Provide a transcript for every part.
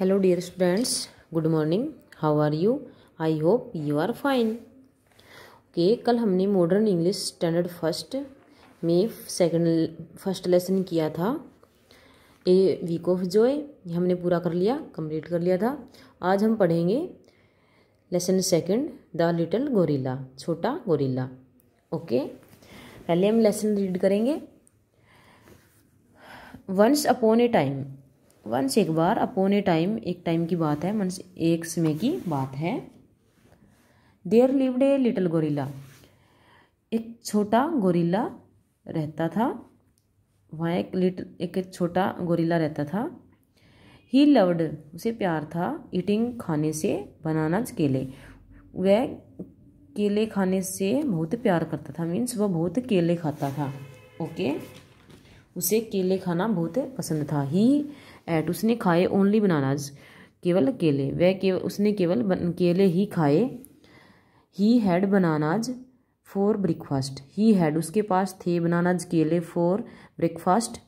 Hello dear students good morning how are you I hope you are fine okay कल हमने modern English standard first में second first lesson किया था a week of Joy हमने पूरा कर लिया कंप्लीट कर लिया था आज हम पढ़ेंगे lesson second the little gorilla छोटा गोरिल्ला ओके okay? पहले हम लेसन रीड करेंगे once upon a time once एक बार अपोन ए टाइम एक टाइम की बात है वंस एक समय की बात है there lived a little gorilla एक छोटा गोरिल्ला रहता था वहाँ एक लिट एक छोटा गोरिल्ला रहता था ही लव्ड उसे प्यार था ईटिंग खाने से बनाना केले वह केले खाने से बहुत प्यार करता था मीन्स वह बहुत केले खाता था ओके okay? उसे केले खाना बहुत पसंद था ही एट उसने खाए ओनली बनानाज केवल केले वह केवल उसने केवल केले ही खाए he had bananas for breakfast he had उसके पास थे बनानाज केले फॉर ब्रेकफास्ट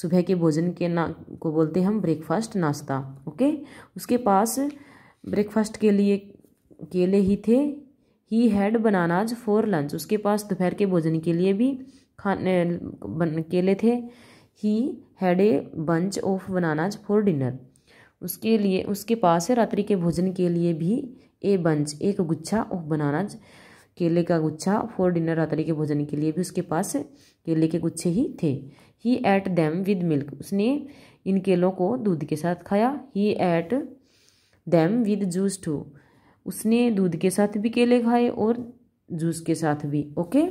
सुबह के भोजन के ना को बोलते हम ब्रेकफास्ट नाश्ता ओके उसके पास ब्रेकफास्ट के लिए केले ही थे he had bananas for lunch उसके पास दोपहर के भोजन के लिए भी खाने बन केले थे he had a bunch of bananas for dinner उसके लिए उसके पास है रात्रि के भोजन के लिए भी ए बंच एक गुच्छा ऑफ बनानाज केले का गुच्छा फॉर डिनर रात्रि के भोजन के लिए भी उसके पास केले के गुच्छे ही थे he ate them with milk उसने इन केलों को दूध के साथ खाया he ate them with juice too उसने दूध के साथ भी केले खाए और जूस के साथ भी okay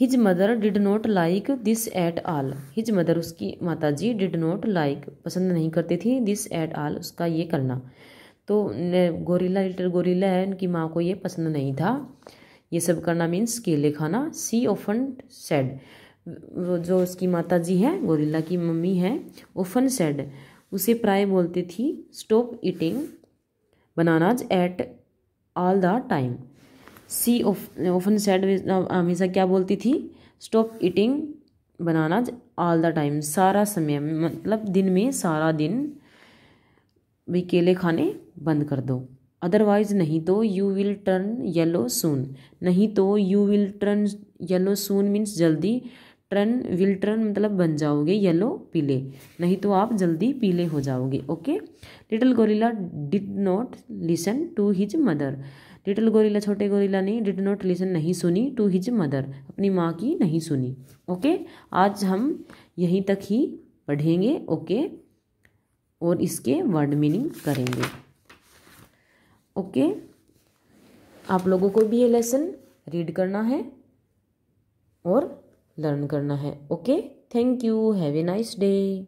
his mother did not like this at all his mother उसकी माता जी डिड नॉट लाइक पसंद नहीं करती थी दिस एट आल उसका ये करना तो गोरीला लिटिल गोरीला है उनकी माँ को ये पसंद नहीं था ये सब करना मीन्स केले खाना सी ओफन सेड जो उसकी माता जी है गोरीला की मम्मी है ओफन सेड उसे प्राय बोलती थी stop eating bananas at all the time she often said हमेशा क्या बोलती थी stop eating banana all the time सारा समय मतलब दिन में सारा दिन भी केले खाने बंद कर दो अदरवाइज नहीं तो you will turn yellow soon नहीं तो you will turn yellow soon means जल्दी टर्न विल टर्न मतलब बन जाओगे येलो पीले नहीं तो आप जल्दी पीले हो जाओगे okay little gorilla did not listen to his mother little gorilla छोटे गोरिल्ला ने डिड नॉट लिसन नहीं सुनी टू हिज मदर अपनी माँ की नहीं सुनी ओके आज हम यहीं तक ही पढ़ेंगे ओके और इसके वर्ड मीनिंग करेंगे ओके आप लोगों को भी ये लेसन रीड करना है और लर्न करना है okay thank you have a nice day